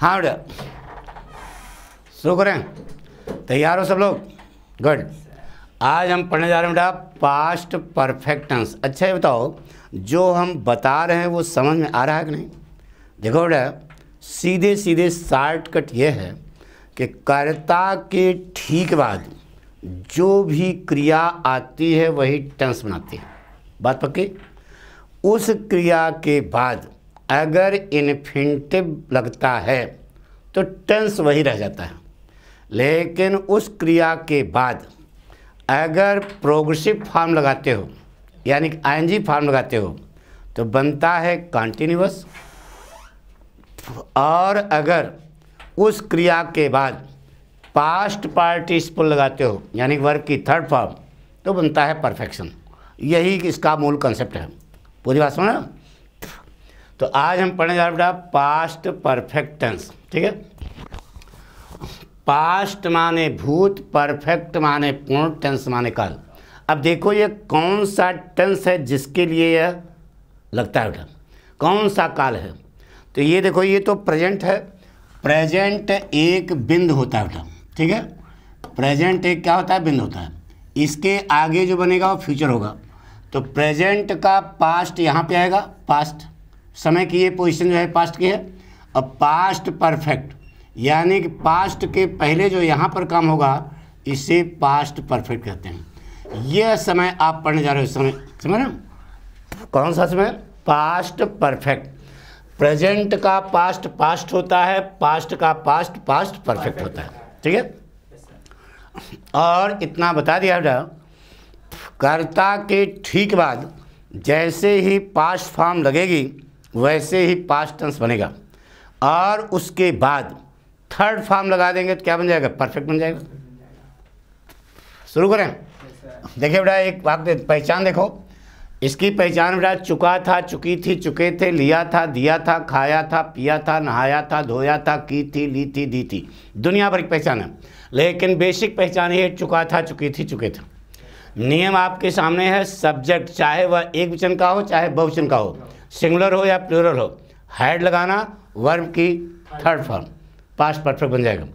हाँ बेटा शुरू करें तैयार हो सब लोग गुड आज हम पढ़ने जा रहे हैं बेटा पास्ट परफेक्ट टेंस अच्छा ये बताओ जो हम बता रहे हैं वो समझ में आ रहा है कि नहीं देखो बेटा सीधे सीधे शॉर्टकट ये है कि कर्ता के ठीक बाद जो भी क्रिया आती है वही टेंस बनाती है बात पक्की उस क्रिया के बाद अगर इन्फिनिटिव लगता है तो टेंस वही रह जाता है लेकिन उस क्रिया के बाद अगर प्रोग्रेसिव फॉर्म लगाते हो यानी आई फॉर्म लगाते हो तो बनता है कॉन्टीन्यूस और अगर उस क्रिया के बाद पास्ट पार्टिसिपल लगाते हो यानी वर्ग की थर्ड फॉर्म तो बनता है परफेक्शन यही इसका मूल कंसेप्ट है पूरी बात सुना तो आज हम पढ़ने जा रहे बेटा पास्ट परफेक्ट टेंस ठीक है पास्ट माने भूत परफेक्ट माने पूर्ण टेंस माने काल अब देखो ये कौन सा टेंस है जिसके लिए यह लगता है बेटा कौन सा काल है तो ये देखो ये तो प्रेजेंट है प्रेजेंट एक बिंद होता है बेटा ठीक है प्रेजेंट एक क्या होता है बिंद होता है इसके आगे जो बनेगा वो फ्यूचर होगा तो प्रेजेंट का पास्ट यहाँ पे आएगा पास्ट समय की ये पोजिशन जो है पास्ट की है अब पास्ट परफेक्ट यानी कि पास्ट के पहले जो यहाँ पर काम होगा इसे पास्ट परफेक्ट कहते हैं यह समय आप पढ़ने जा रहे हो समय समझ रहे कौन सा समय पास्ट परफेक्ट प्रेजेंट का पास्ट पास्ट होता है पास्ट का पास्ट पास्ट परफेक्ट होता है ठीक है और इतना बता दिया कर्ता के ठीक बाद जैसे ही पास्ट फॉर्म लगेगी वैसे ही पास्ट टेंस बनेगा और उसके बाद थर्ड फॉर्म लगा देंगे तो क्या बन जाएगा परफेक्ट बन जाएगा शुरू करें देखिए बेटा एक बात दे, पहचान देखो इसकी पहचान बेटा चुका था चुकी थी चुके थे लिया था दिया था खाया था पिया था नहाया था धोया था की थी ली थी दी थी दुनिया भर की पहचान है लेकिन बेसिक पहचान ये चुका था चुकी थी चुके थे नियम आपके सामने है सब्जेक्ट चाहे वह एक वचन का हो चाहे बहुवचन का हो सिंगुलर हो या प्लूरल हो हैड लगाना वर्म की थर्ड फॉर्म पास्ट परफेक्ट बन जाएगा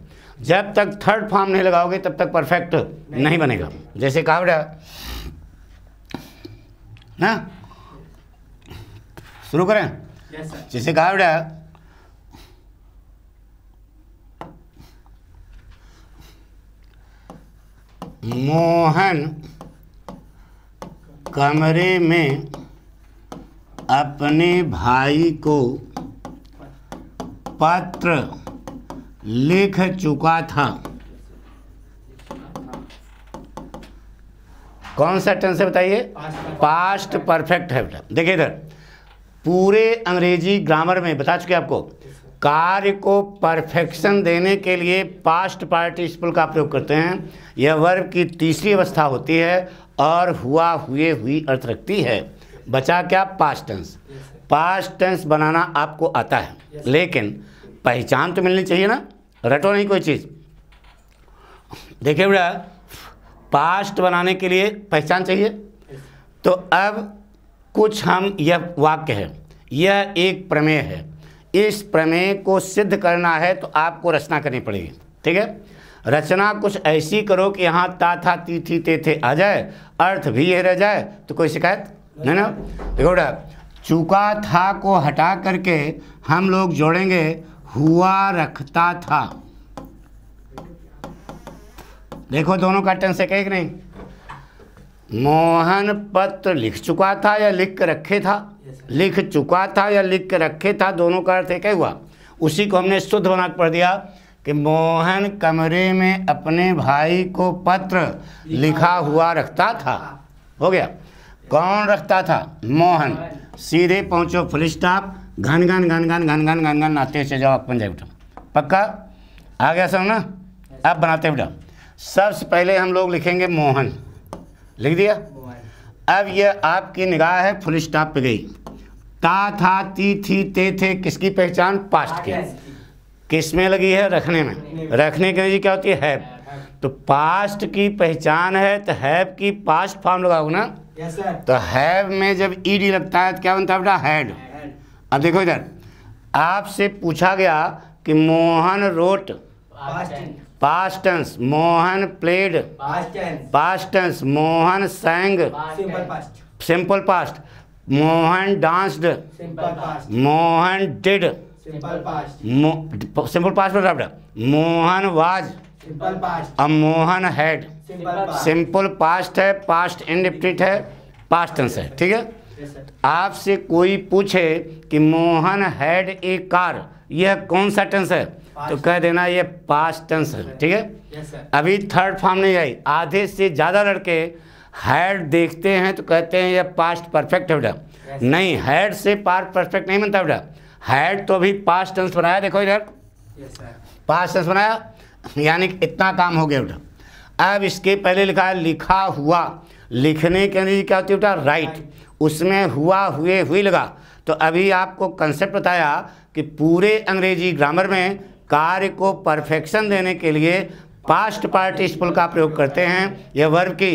जब तक थर्ड फॉर्म नहीं लगाओगे तब तक परफेक्ट नहीं बनेगा जैसे कहावड़ा ना शुरू करें जैसे कहावड़ा मोहन कमरे में अपने भाई को पत्र लिख चुका था कौन सा टेंस है बताइए पास्ट परफेक्ट है बेटा देखिए इधर पूरे अंग्रेजी ग्रामर में बता चुके आपको कार्य को परफेक्शन देने के लिए पास्ट पार्टिसिपल का प्रयोग करते हैं यह वर्ब की तीसरी अवस्था होती है और हुआ हुए हुई अर्थ रखती है बचा क्या पास्ट टेंस पास्ट टेंस बनाना आपको आता है लेकिन पहचान तो मिलनी चाहिए ना रटो नहीं कोई चीज़ देखिए बेटा पास्ट बनाने के लिए पहचान चाहिए तो अब कुछ हम यह वाक्य है यह एक प्रमेय है इस प्रमेय को सिद्ध करना है तो आपको रचना करनी पड़ेगी ठीक है रचना कुछ ऐसी करो कि यहाँ ता था ती थी ते थे आ जाए अर्थ भी यह रह जाए तो कोई शिकायत है ना देखो चुका था को हटा करके हम लोग जोड़ेंगे हुआ रखता था देखो दोनों का टेंस है कहीं नहीं मोहन पत्र लिख चुका था या लिख कर रखे था लिख चुका था या लिख कर रखे था दोनों का अर्थ क्या हुआ उसी को हमने शुद्ध बना पढ़ दिया कि मोहन कमरे में अपने भाई को पत्र लिखा हुआ रखता था हो गया कौन रखता था मोहन सीधे पहुंचो फुल स्टॉप घन घन घन घन घन घन घन घन नाते से जाओ अपन जाए बेटा पक्का आ गया सब ना अब बनाते बेटा सबसे पहले हम लोग लिखेंगे मोहन लिख दिया अब यह आपकी निगाह है फुल स्टॉप पे गई ता था ती थी ते थे किसकी पहचान पास्ट की किस में लगी है रखने में रखने की एनर्जी क्या होती है है। तो पास्ट की पहचान है तो हैव की पास्ट फॉर्म लगाओ ना yes, तो हैव में जब ई डी लगता है तो क्या बनता है बेटा हैड अब देखो इधर आपसे पूछा गया कि Mohan wrote past Mohan played past Mohan sang simple past Mohan danced Mohan did simple past Mohan was अमोहन हैड सिंपल पास्ट है पास्ट इनडिप्टिट है पास्ट टेंस है ठीक है आपसे कोई पूछे कि मोहन हैड ए कार यह कौन सा टेंस है तो कह देना यह पास्ट टेंस है ठीक है अभी थर्ड फॉर्म नहीं आई आधे से ज़्यादा लड़के हैड देखते हैं तो कहते हैं यह पास्ट परफेक्ट है बेटा नहीं हैड से पास्ट परफेक्ट नहीं बनता बेटा हैड तो अभी पास्ट टेंस बनाया देखो इधर पास्ट टेंस बनाया यानी कि इतना काम हो गया उठा अब इसके पहले लिखा है लिखा हुआ लिखने के लिए क्या होती है उठा राइट उसमें हुआ हुए हुई लगा तो अभी आपको कंसेप्ट बताया कि पूरे अंग्रेजी ग्रामर में कार्य को परफेक्शन देने के लिए पास्ट पार्टिसिपल का प्रयोग करते हैं यह वर्ब की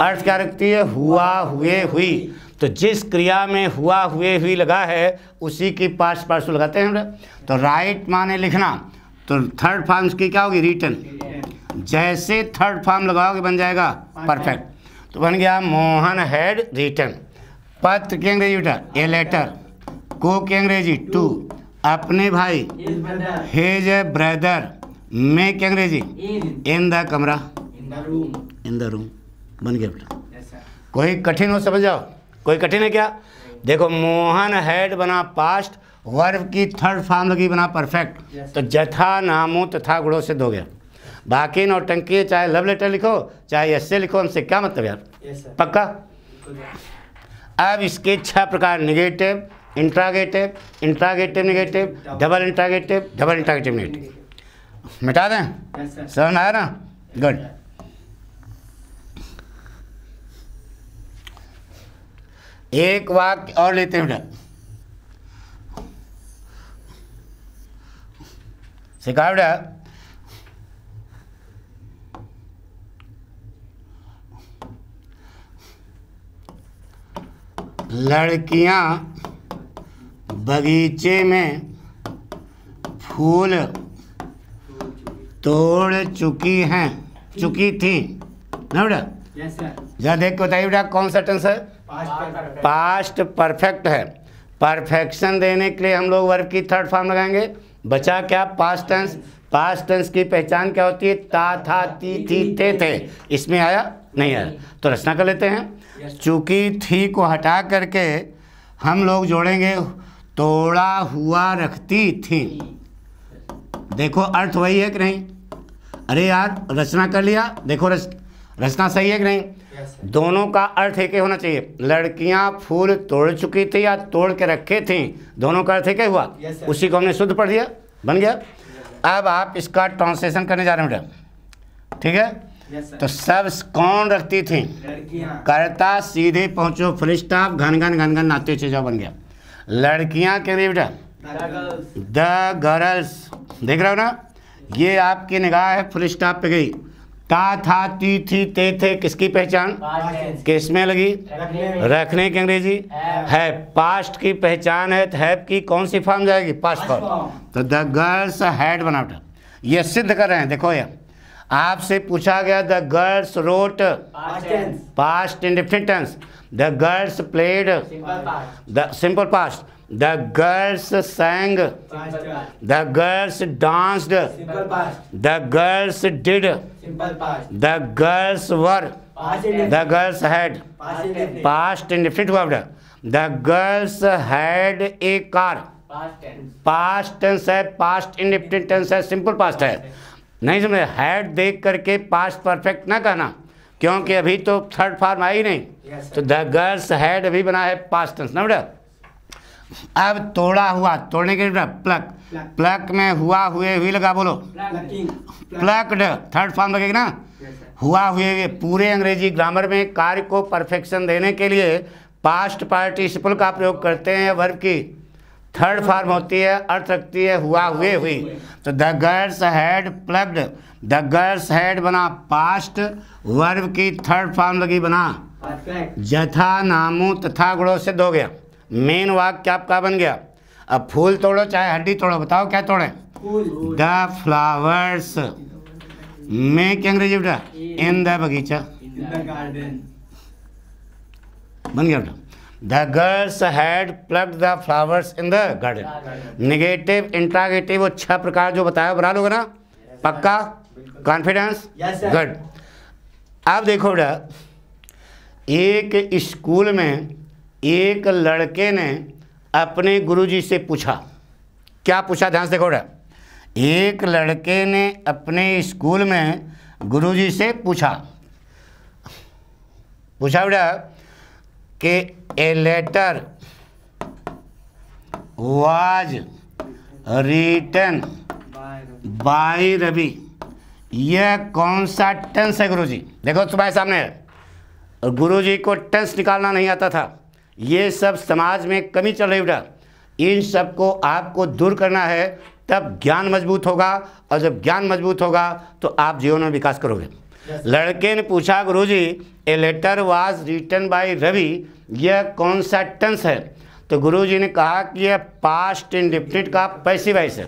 अर्थ क्या रखती है हुआ हुए हुई तो जिस क्रिया में हुआ हुए हुई लगा है उसी की पास्ट पार्टिसिपल लगाते हैं तो राइट माने लिखना तो थर्ड फार्म की क्या होगी रिटर्न जैसे थर्ड फार्म लगाओगे बन जाएगा परफेक्ट तो बन गया मोहन हैड रिटर्न पत्र की अंग्रेजी बेटा ए लेटर को की अंग्रेजी टू अपने भाई हेज ए ब्रदर में की अंग्रेजी इन द कमरा इन द रूम बन गया बेटा कोई कठिन हो समझ जाओ कोई कठिन है क्या देखो मोहन हैड बना पास्ट वर्व की थर्ड फॉर्म लगी बना परफेक्ट yes. तो जथा नामों तथा गुणों से दो गया बाकी टंकी चाहे लव लेटर लिखो चाहे ऐसे लिखो हमसे क्या मतलब यार yes, पक्का अब इसके छह प्रकार negative interrogative interrogative negative double interrogative double interrogative negative मिटा दें सर आया ना गुड एक वाक्य और लेते हैं बेटा Se cabra. लड़कियां बगीचे में फूल तोड़ चुकी हैं चुकी थी ना बेटा जरा देख के बताइए बेटा कौन सा टेंस है पास्ट परफेक्ट है परफेक्शन देने के लिए हम लोग वर्ब की थर्ड फॉर्म लगाएंगे बचा क्या पास्ट टेंस पास्ट टेंस की पहचान क्या होती है ता था ती थी ते थे इसमें आया नहीं आया तो रचना कर लेते हैं चूंकि थी को हटा करके हम लोग जोड़ेंगे तोड़ा हुआ रखती थी देखो अर्थ वही है कि नहीं अरे यार रचना कर लिया देखो रच रचना सही है कि नहीं दोनों का अर्थ एक होना चाहिए लड़कियां फूल तोड़ चुकी थी या तोड़ के रखे थी दोनों का अर्थ एक हुआ उसी को हमने शुद्ध पढ़ दिया बन गया अब आप इसका ट्रांसलेशन करने जा रहे हैं मैडम ठीक है तो सब कौन रखती थी करता सीधे पहुंचो फरिश्ता घन घन घन घन नाते चेजा बन गया लड़कियां कह रही बेटा द गर्ल्स देख रहे हो ना ये आपकी निगाह है फुल स्टाफ पे गई ता था ती थी ते थे किसकी पहचान किस में लगी रखने की अंग्रेजी है पास्ट की पहचान है हैप तो की कौन सी फॉर्म जाएगी पास्ट फॉर्म तो द गर्ल्स हैड बनाउट ये सिद्ध कर रहे हैं देखो ये आपसे पूछा गया the girls wrote past indefinite tense the girls played the simple past the girls sang the girls danced the girls did the girls were the girls had past in fit word the girls had a car past tense है past in tense है simple past है नहीं समझ had देख करके past perfect ना कहना क्योंकि अभी तो थर्ड फॉर्म आई नहीं तो द गर्ल्स हैड अभी बना है पास्ट टेंस ना बेटा अब तोड़ा हुआ तोड़ने के लिए प्लक प्लक में हुआ हुए हुई लगा बोलो प्लकड थर्ड फॉर्म लगेगा ना हुआ हुए हुए पूरे अंग्रेजी ग्रामर में कार्य को परफेक्शन देने के लिए पास्ट पार्टिसिपल का प्रयोग करते हैं वर्ग की थर्ड फॉर्म होती है अर्थ रखती है हुआ हुए हुई तो the girls had plucked the girls had बना पास्ट वर्ब की थर्ड फॉर्म लगी बना जथा नामों तथा गुणों सिद्ध हो गया मेन वाक्य आपका बन गया अब फूल तोड़ो चाहे हड्डी तोड़ो बताओ क्या तोड़े द फ्लावर्स में क्या अंग्रेजी बेटा इन द बगीचा बन गया बेटा the girls had pluck the flowers in the garden negative interrogative वो छह प्रकार जो बताया बना लोगे ना yes, पक्का कॉन्फिडेंस गुड आप देखो बेटा एक स्कूल में एक लड़के ने अपने गुरुजी से पूछा क्या पूछा ध्यान से खोड़ा एक लड़के ने अपने स्कूल में गुरुजी से पूछा पूछा बेटा कि a letter was written by Ravi यह कौन सा टेंस है गुरुजी देखो तुम्हारे सामने है गुरुजी को टेंस निकालना नहीं आता था ये सब समाज में कमी चल रही बेटा इन सबको आपको दूर करना है तब ज्ञान मजबूत होगा और जब ज्ञान मजबूत होगा तो आप जीवन में विकास करोगे लड़के ने पूछा गुरुजी a letter was written by Ravi यह कौन सा टेंस है तो गुरुजी ने कहा कि यह पास्ट इन इंडिफिनिट का पैसे वाइस है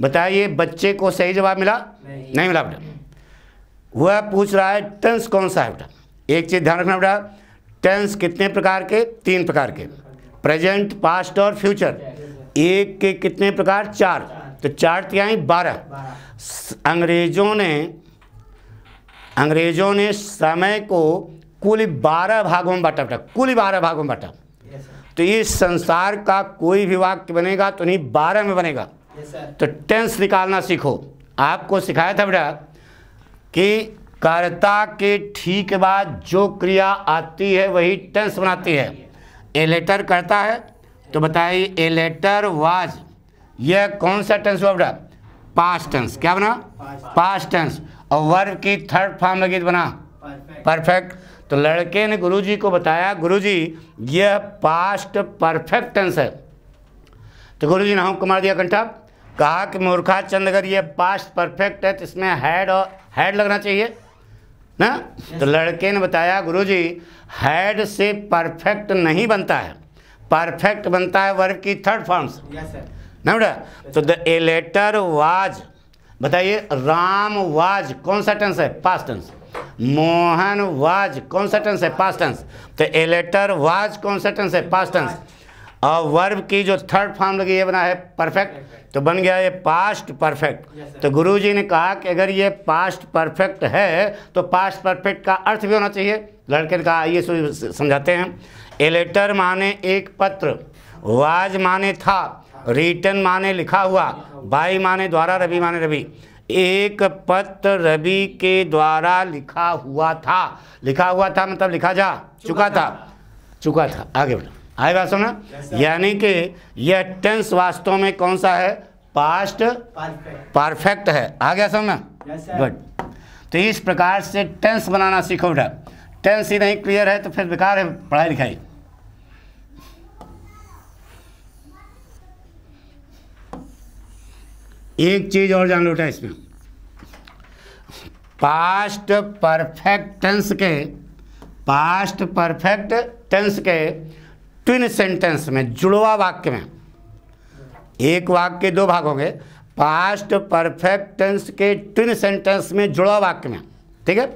बताइए बच्चे को सही जवाब मिला नहीं, नहीं मिला बेटा वह पूछ रहा है टेंस कौन सा है बेटा एक चीज़ ध्यान रखना बेटा टेंस कितने प्रकार के तीन प्रकार के प्रेजेंट पास्ट और फ्यूचर एक के कितने प्रकार चार तो चार त्याई तो बारह अंग्रेजों ने अंग्रेजों ने समय को कुल बारह भागों में बांटा बेटा कुल बारह भागों में बांटा तो इस संसार का कोई भी वाक्य बनेगा तो नहीं बारह में बनेगा तो टेंस निकालना सीखो आपको सिखाया था बेटा कि कर्ता के ठीक बाद जो क्रिया आती है वही टेंस बनाती है ए लेटर करता है तो बताइए ए लेटर वाज यह कौन सा टेंस हुआ बेटा पास्ट टेंस क्या बना पास्ट टेंस और वर्ब की थर्ड फॉर्म लगी तो बना परफेक्ट तो लड़के ने गुरुजी को बताया गुरुजी यह पास्ट परफेक्ट टेंस है तो गुरुजी ने हम कुमार दिया कंठा कहा कि मूर्खा चंद अगर यह पास्ट परफेक्ट है तो इसमें हैड और हैड लगना चाहिए ना तो लड़के ने बताया गुरुजी हेड से परफेक्ट नहीं बनता है परफेक्ट बनता है वर्ग की थर्ड फॉर्म से ना बेटा तो द ए लेटर वाज बताइए राम वाज कौन सा टेंस है पास्ट टेंस मोहन वाज कौन सा टेंस है पास्ट टेंस तो ए लेटर वाज कौन सा टेंस है पास्ट टेंस और वर्ब की जो थर्ड फॉर्म लगी ये बना है परफेक्ट तो बन गया ये पास्ट परफेक्ट तो गुरुजी ने कहा कि अगर ये पास्ट परफेक्ट है तो पास्ट परफेक्ट का अर्थ भी होना चाहिए लड़के ने कहा आइए समझाते हैं एलेटर माने एक पत्र वाज माने था रिटर्न माने लिखा हुआ बाई माने द्वारा रवि माने रवि एक पत्र रवि के द्वारा लिखा हुआ था लिखा हुआ था मतलब लिखा जा चुका था चुका था आगे बढ़ा आई बात सुना यानी कि यह टेंस वास्तव में कौन सा है पास्ट परफेक्ट है आ गया समझ गुड तो इस प्रकार से टेंस बनाना सीखो बेटा टेंस ही नहीं क्लियर है तो फिर बेकार है पढ़ाई लिखाई एक चीज और जान लो बेटा इसमें पास्ट परफेक्ट टेंस के पास्ट परफेक्ट टेंस के ट्विन सेंटेंस में जुड़वा वाक्य में एक वाक्य के दो भाग होंगे पास्ट परफेक्ट टेंस के ट्विन सेंटेंस में जुड़वा वाक्य में ठीक है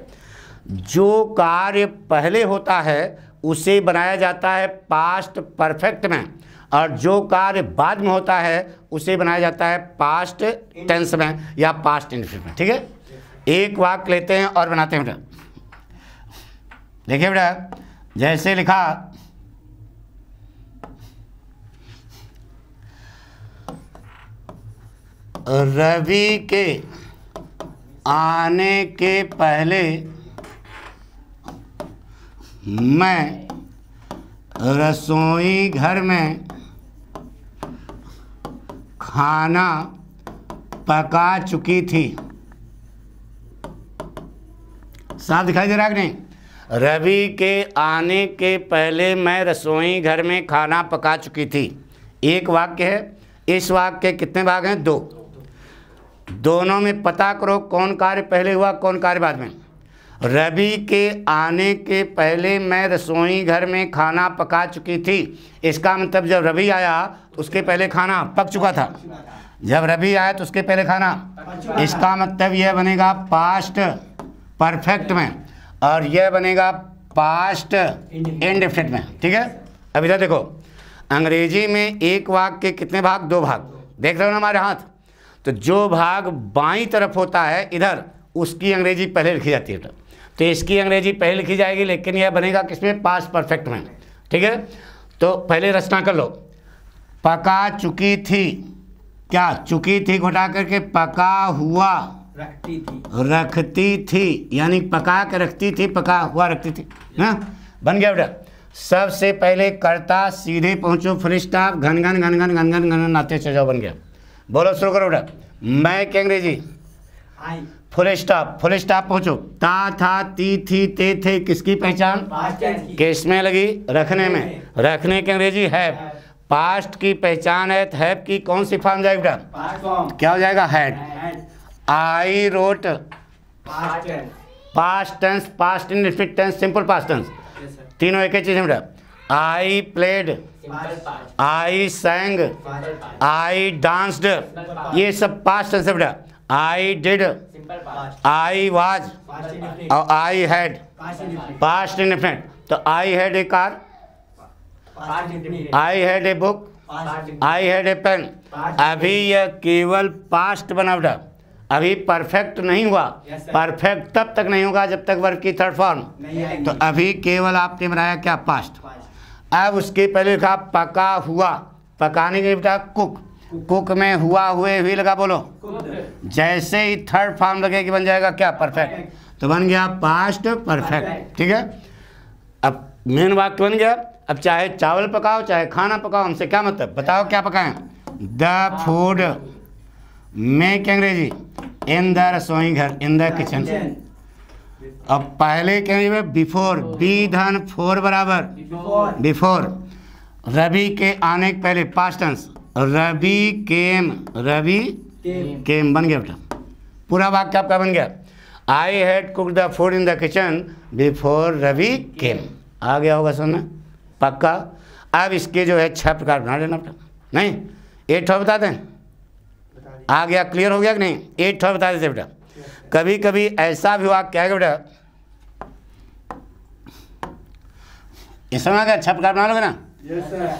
जो कार्य पहले होता है उसे बनाया जाता है पास्ट परफेक्ट में और जो कार्य बाद में होता है उसे बनाया जाता है पास्ट टेंस में या पास्ट इंडिफिन में ठीक है एक वाक्य लेते हैं और बनाते हैं बेटा देखिए बेटा जैसे लिखा रवि के आने के पहले मैं रसोई घर में खाना पका चुकी थी साथ दिखाई दे रहा नहीं रवि के आने के पहले मैं रसोई घर में खाना पका चुकी थी एक वाक्य है इस वाक्य के कितने भाग हैं दो दोनों में पता करो कौन कार्य पहले हुआ कौन कार्य बाद में रवि के आने के पहले मैं रसोई घर में खाना पका चुकी थी इसका मतलब जब रवि आया तो उसके पहले खाना पक चुका था जब रवि आया तो उसके पहले खाना इसका मतलब यह बनेगा पास्ट परफेक्ट में और यह बनेगा पास्ट इंडिफिनिट में ठीक है अभी इधर देखो अंग्रेजी में एक वाक्य के कितने भाग दो भाग देख रहे हो ना हमारे हाथ तो जो भाग बाई तरफ होता है इधर उसकी अंग्रेजी पहले लिखी जाती है तो इसकी अंग्रेजी पहले लिखी जाएगी लेकिन यह बनेगा किसमें पास परफेक्ट में ठीक है तो पहले रचना कर लो पका चुकी थी क्या चुकी थी घुटा करके पका हुआ रखती थी रखती थी यानी पका के रखती थी पका हुआ रखती थी ना बन गया बेटा सबसे पहले करता सीधे पहुंचो फ्री स्टाफ घन घन घन घन घन घन घन आते चजा जाओ बन गया बोलो शुरू करो बेटा मैं के अंग्रेजी फुल स्टॉप फुल स्टॉप पहुंचो ता था ती थी ते थे किसकी पहचान किस में लगी रखने में रखने की अंग्रेजी है पास्ट की पहचान है तो हैप की कौन सी फॉर्म जाएगी बेटा क्या हो जाएगा had I wrote past tense past in tense simple past tense तीनों एक ही चीज़ है बेटा I played, I sang, I danced. ये सब पास्ट कंसेप्ट है आई डिड आई वाज और आई हैड पास्ट इनफिनिट तो I had a car I had a book I had a pen अभी यह केवल पास्ट बना बेटा अभी परफेक्ट नहीं हुआ परफेक्ट तब तक नहीं होगा जब तक वर्ग की थर्ड फॉर्म तो अभी केवल आपने बनाया क्या पास्ट अब उसके पहले लिखा पका हुआ पकाने के बेटा कुक कुक में हुआ हुए हुई लगा बोलो जैसे ही थर्ड फॉर्म लगेगी बन जाएगा क्या परफेक्ट तो बन गया पास्ट परफेक्ट ठीक है अब मेन वाक्य तो बन गया अब चाहे चावल पकाओ चाहे खाना पकाओ हमसे क्या मतलब बताओ क्या पकाएं द फूड मेक अंग्रेजी इन द रसोई घर इन द किचन अब पहले कहेंगे बिफोर बी धन फोर बराबर बिफोर रवि के आने के पहले past tense Ravi came Ravi came बन गया बेटा पूरा वाक्य आपका बन गया I had cook the food in the kitchen before Ravi came आ गया होगा सुनना पक्का अब इसके जो है छह प्रकार बना लेना बेटा नहीं एट बता दें आ गया क्लियर हो गया कि नहीं एट बता देते बेटा कभी कभी ऐसा भी वाक्य है बेटा इसमें समय अच्छा प्रकार बना लोगे ना yes, sir.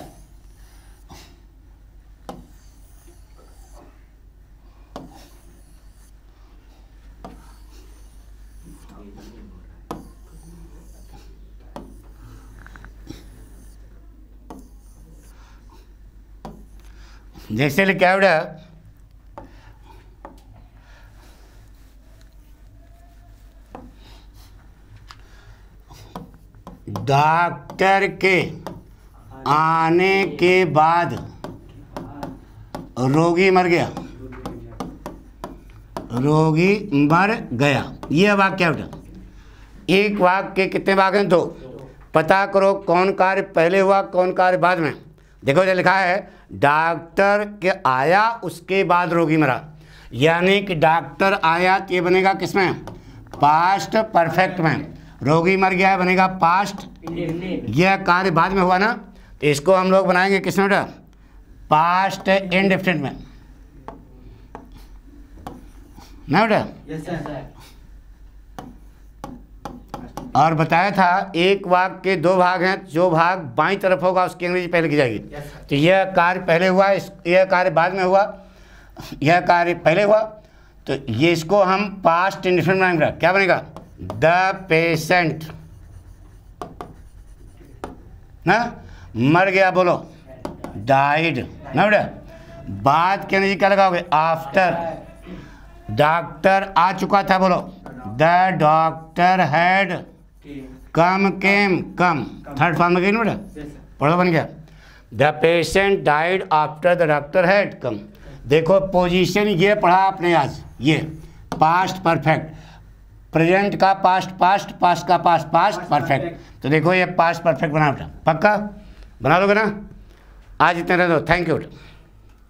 जैसे क्या बेटा डॉक्टर के आने के बाद रोगी मर गया रोगी मर गया यह वाक्य उठा एक वाक्य के कितने भाग हैं दो तो? पता करो कौन कार्य पहले हुआ कौन कार्य बाद में देखो जो लिखा है डॉक्टर के आया उसके बाद रोगी मरा यानी कि डॉक्टर आया तो ये बनेगा किसमें पास्ट परफेक्ट में रोगी मर गया है बनेगा पास्ट यह कार्य बाद में हुआ ना तो इसको हम लोग बनाएंगे किस में पास्ट एंड डिफरेंट में ना बेटा और बताया था एक वाक के दो भाग हैं जो भाग बाई तरफ होगा उसकी अंग्रेजी पहले की जाएगी yes, तो यह कार्य पहले हुआ इस यह कार्य बाद में हुआ यह कार्य पहले हुआ तो ये इसको हम पास्ट इंडिफेंट बनाएंगे क्या बनेगा द पेशेंट ना मर गया बोलो डाइड ना बेटा बाद के नहीं क्या लगाओगे आफ्टर डॉक्टर आ चुका था बोलो the doctor had come came come third form में गई ना बेटा पढ़ो तो बन गया the patient died after the doctor had come देखो पोजीशन ये पढ़ा आपने आज ये पास्ट परफेक्ट प्रेजेंट का पास्ट पास्ट पास्ट का पास्ट पास्ट परफेक्ट तो देखो ये पास्ट परफेक्ट बना बेटा पक्का बना दोगे ना आज इतने रह दो थैंक यू